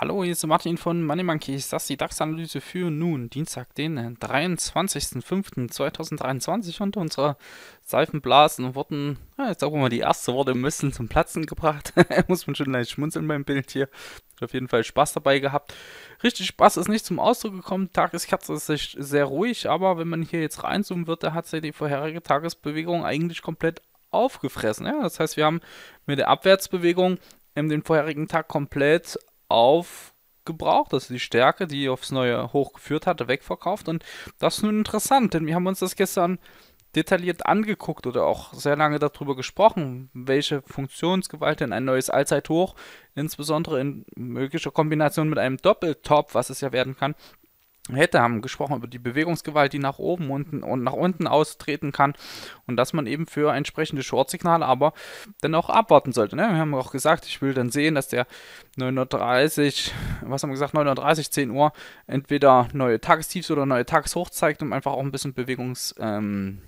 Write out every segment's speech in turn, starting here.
Hallo, hier ist Martin von Money Monkey. Ich das die DAX-Analyse für nun, Dienstag, den 23.05.2023 und unsere Seifenblasen wurden, ja, jetzt sagen wir mal, die erste wurde müssen zum Platzen gebracht. Muss man schon leicht schmunzeln beim Bild hier. Hat auf jeden Fall Spaß dabei gehabt. Richtig Spaß ist nicht zum Ausdruck gekommen. Tageskerze ist sehr ruhig, aber wenn man hier jetzt reinzoomen wird, da hat sich die vorherige Tagesbewegung eigentlich komplett aufgefressen. Ja, das heißt, wir haben mit der Abwärtsbewegung den vorherigen Tag komplett aufgebraucht, also die Stärke, die aufs Neue hochgeführt hatte, wegverkauft. Und das ist nun interessant, denn wir haben uns das gestern detailliert angeguckt oder auch sehr lange darüber gesprochen, welche Funktionsgewalt denn ein neues Allzeithoch, insbesondere in möglicher Kombination mit einem Doppeltop, was es ja werden kann, hätte, haben gesprochen über die Bewegungsgewalt, die nach oben unten und nach unten austreten kann und dass man eben für entsprechende Short-Signale aber dann auch abwarten sollte. Ne? Wir haben auch gesagt, ich will dann sehen, dass der 930, was haben wir gesagt, 930, 10 Uhr entweder neue Tagestiefs oder neue Tageshoch zeigt, um einfach auch ein bisschen Bewegungs, ähm,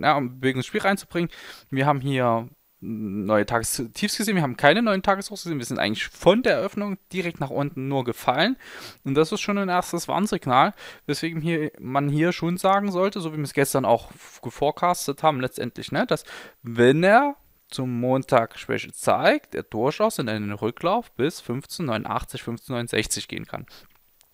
ja, um Bewegungsspiel reinzubringen. Wir haben hier neue Tagestiefs gesehen, wir haben keine neuen Tageshochs gesehen, wir sind eigentlich von der Eröffnung direkt nach unten nur gefallen und das ist schon ein erstes Warnsignal, weswegen hier, man hier schon sagen sollte, so wie wir es gestern auch geforecastet haben letztendlich, ne, dass wenn er zum Montag Schwäche zeigt, er durchaus in einen Rücklauf bis 1589, 1569 gehen kann.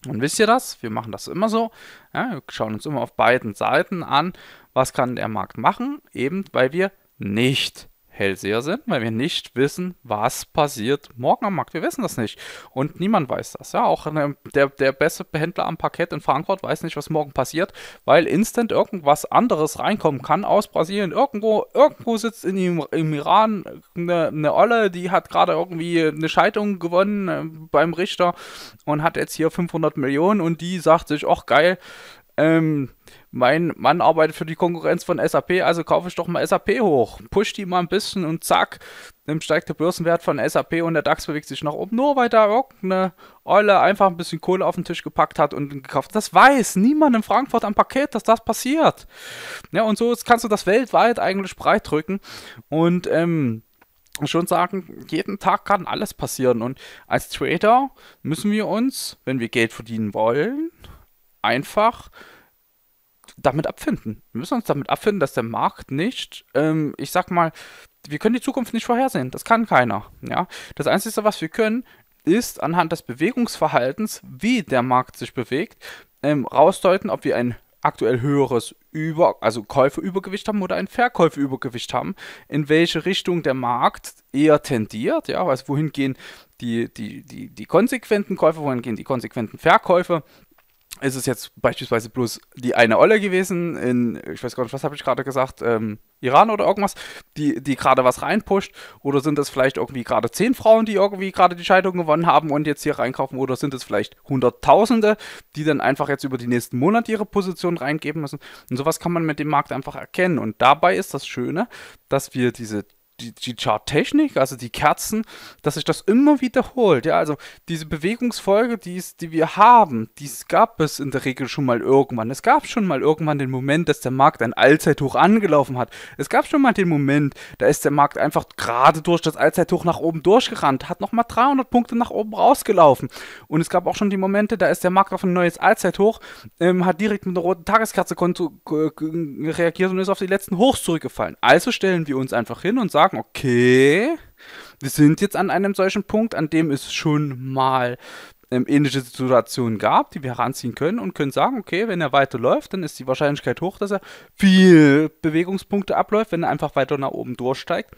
Und wisst ihr das? Wir machen das immer so. Ja, wir schauen uns immer auf beiden Seiten an, was kann der Markt machen, eben weil wir nicht Hellseher sind, weil wir nicht wissen, was passiert morgen am Markt. Wir wissen das nicht. Und niemand weiß das. Ja, auch eine, der, der beste Händler am Parkett in Frankfurt weiß nicht, was morgen passiert, weil instant irgendwas anderes reinkommen kann aus Brasilien. Irgendwo, irgendwo sitzt in im, im Iran eine, eine Olle, die hat gerade irgendwie eine Scheidung gewonnen äh, beim Richter und hat jetzt hier 500 Millionen und die sagt sich, ach geil, ähm, mein Mann arbeitet für die Konkurrenz von SAP, also kaufe ich doch mal SAP hoch, push die mal ein bisschen und zack, dann steigt der Börsenwert von SAP und der DAX bewegt sich nach oben, nur weil da irgendeine Eule einfach ein bisschen Kohle auf den Tisch gepackt hat und gekauft. Das weiß niemand in Frankfurt am Paket, dass das passiert. Ja, und so kannst du das weltweit eigentlich breit drücken und ähm, schon sagen, jeden Tag kann alles passieren. Und als Trader müssen wir uns, wenn wir Geld verdienen wollen, einfach damit abfinden. Wir müssen uns damit abfinden, dass der Markt nicht, ähm, ich sag mal, wir können die Zukunft nicht vorhersehen. Das kann keiner. Ja? Das Einzige, was wir können, ist anhand des Bewegungsverhaltens, wie der Markt sich bewegt, ähm, rausdeuten, ob wir ein aktuell höheres Über, also Käuferübergewicht haben oder ein Verkäuferübergewicht haben, in welche Richtung der Markt eher tendiert, ja, also wohin gehen die, die, die, die konsequenten Käufer, wohin gehen die konsequenten Verkäufer, ist es jetzt beispielsweise bloß die eine Olle gewesen, in, ich weiß gar nicht, was habe ich gerade gesagt, ähm, Iran oder irgendwas, die, die gerade was reinpusht? Oder sind das vielleicht irgendwie gerade zehn Frauen, die irgendwie gerade die Scheidung gewonnen haben und jetzt hier reinkaufen? Oder sind es vielleicht Hunderttausende, die dann einfach jetzt über die nächsten Monate ihre Position reingeben müssen? Und sowas kann man mit dem Markt einfach erkennen. Und dabei ist das Schöne, dass wir diese die, die Charttechnik, also die Kerzen, dass sich das immer wiederholt. Ja, also diese Bewegungsfolge, die, ist, die wir haben, die gab es in der Regel schon mal irgendwann. Es gab schon mal irgendwann den Moment, dass der Markt ein Allzeithoch angelaufen hat. Es gab schon mal den Moment, da ist der Markt einfach gerade durch das Allzeithoch nach oben durchgerannt, hat nochmal 300 Punkte nach oben rausgelaufen. Und es gab auch schon die Momente, da ist der Markt auf ein neues Allzeithoch, ähm, hat direkt mit einer roten Tageskerze reagiert und ist auf die letzten Hochs zurückgefallen. Also stellen wir uns einfach hin und sagen, sagen, okay, wir sind jetzt an einem solchen Punkt, an dem es schon mal ähm, ähnliche Situationen gab, die wir heranziehen können und können sagen, okay, wenn er weiterläuft, dann ist die Wahrscheinlichkeit hoch, dass er viel Bewegungspunkte abläuft, wenn er einfach weiter nach oben durchsteigt.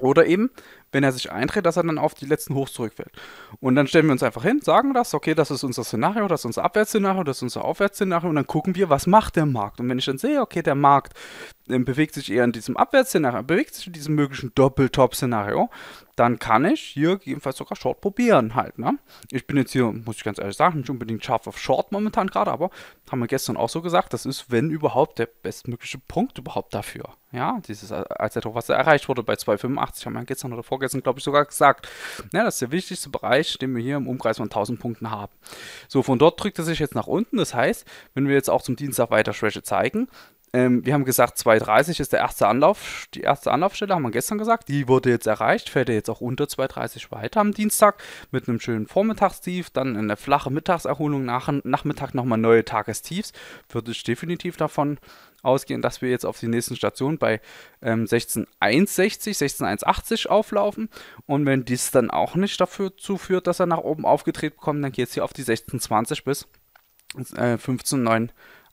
Oder eben, wenn er sich eintritt, dass er dann auf die letzten Hochs zurückfällt. Und dann stellen wir uns einfach hin, sagen das, okay, das ist unser Szenario, das ist unser Abwärtsszenario, das ist unser Aufwärtsszenario und dann gucken wir, was macht der Markt. Und wenn ich dann sehe, okay, der Markt äh, bewegt sich eher in diesem Abwärtsszenario, bewegt sich in diesem möglichen Doppeltop-Szenario, dann kann ich hier jedenfalls sogar Short probieren halt. Ne? Ich bin jetzt hier, muss ich ganz ehrlich sagen, nicht unbedingt scharf auf Short momentan gerade, aber haben wir gestern auch so gesagt, das ist, wenn überhaupt, der bestmögliche Punkt überhaupt dafür. Ja, dieses äh, Allzeithoch, was erreicht wurde bei 2,85, haben wir gestern oder vor vorgestern, glaube ich, sogar gesagt. Ja, ne, das ist der wichtigste Bereich, den wir hier im Umkreis von 1000 Punkten haben. So, von dort drückt er sich jetzt nach unten. Das heißt, wenn wir jetzt auch zum Dienstag weiter Schwäche zeigen, ähm, wir haben gesagt, 2,30 ist der erste Anlauf, die erste Anlaufstelle, haben wir gestern gesagt. Die wurde jetzt erreicht, fährt er jetzt auch unter 2,30 weiter am Dienstag mit einem schönen Vormittagstief, dann eine flache Mittagserholung, nach, Nachmittag nochmal neue Tagestiefs. Würde ich definitiv davon ausgehen, dass wir jetzt auf die nächsten Stationen bei ähm, 16,160, 16,180 auflaufen. Und wenn dies dann auch nicht dafür zuführt, dass er nach oben aufgedreht bekommt, dann geht es hier auf die 16,20 bis äh, 15,9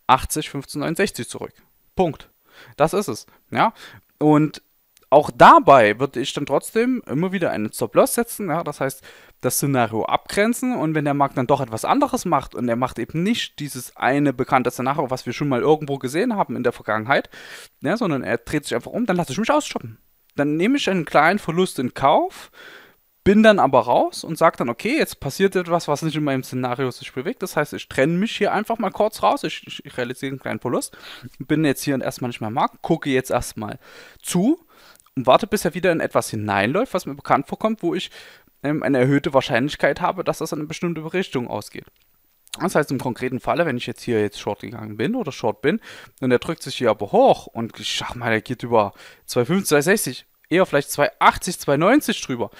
80 15 69 zurück. Punkt. Das ist es. Ja. Und auch dabei würde ich dann trotzdem immer wieder einen Stop-Loss setzen. Ja? Das heißt, das Szenario abgrenzen und wenn der Markt dann doch etwas anderes macht und er macht eben nicht dieses eine bekannte Szenario, was wir schon mal irgendwo gesehen haben in der Vergangenheit, ja, sondern er dreht sich einfach um, dann lasse ich mich ausschoppen. Dann nehme ich einen kleinen Verlust in Kauf bin dann aber raus und sage dann, okay, jetzt passiert etwas, was nicht in meinem Szenario sich bewegt. Das heißt, ich trenne mich hier einfach mal kurz raus. Ich, ich, ich realisiere einen kleinen Verlust. Bin jetzt hier erstmal nicht mehr am Markt, gucke jetzt erstmal zu und warte, bis er wieder in etwas hineinläuft, was mir bekannt vorkommt, wo ich ähm, eine erhöhte Wahrscheinlichkeit habe, dass das in eine bestimmte Richtung ausgeht. Das heißt, im konkreten Falle, wenn ich jetzt hier jetzt short gegangen bin oder short bin und er drückt sich hier aber hoch und ich sag mal, er geht über 2,50, 2,60, eher vielleicht 2,80, 2,90 drüber,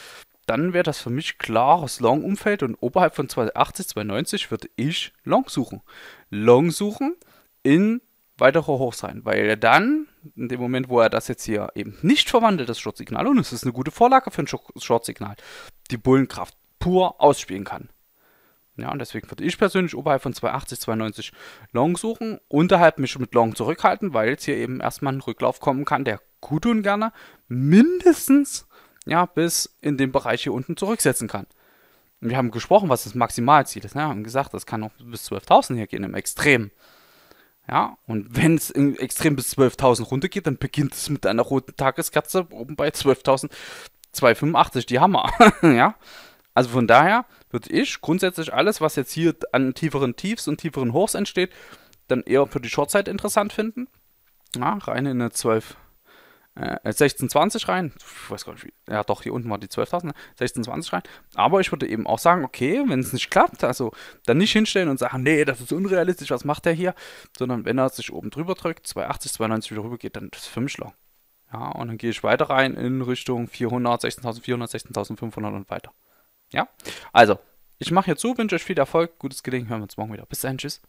dann wäre das für mich klares Long-Umfeld und oberhalb von 280, 290 würde ich Long suchen. Long suchen in weitere hoch sein, weil er dann, in dem Moment, wo er das jetzt hier eben nicht verwandelt, das Short-Signal, und es ist eine gute Vorlage für ein Short-Signal, die Bullenkraft pur ausspielen kann. Ja, und deswegen würde ich persönlich oberhalb von 280, 290 Long suchen, unterhalb mich mit Long zurückhalten, weil jetzt hier eben erstmal ein Rücklauf kommen kann, der gut und gerne mindestens ja, bis in den Bereich hier unten zurücksetzen kann. Und wir haben gesprochen, was das Maximalziel ist. Ne? Haben gesagt, das kann noch bis 12.000 hier gehen im Extrem. Ja, und wenn es im Extrem bis 12.000 runtergeht, dann beginnt es mit einer roten Tageskerze oben bei 12.285, die Hammer. ja, also von daher würde ich grundsätzlich alles, was jetzt hier an tieferen Tiefs und tieferen Hochs entsteht, dann eher für die Shortzeit interessant finden. Ja, rein in eine 12. 1620 äh, äh, rein. Ich weiß gar nicht, wie. Ja, doch, hier unten war die 12.000. 1620 ne? rein. Aber ich würde eben auch sagen, okay, wenn es nicht klappt, also dann nicht hinstellen und sagen, nee, das ist unrealistisch, was macht der hier? Sondern wenn er sich oben drüber drückt, 280, 290 wieder rüber geht, dann ist es für mich lang. Ja, und dann gehe ich weiter rein in Richtung 400, 16.400, 16.500 und weiter. Ja, also, ich mache hier zu, wünsche euch viel Erfolg, gutes Gelingen, hören wir uns morgen wieder. Bis dann, tschüss.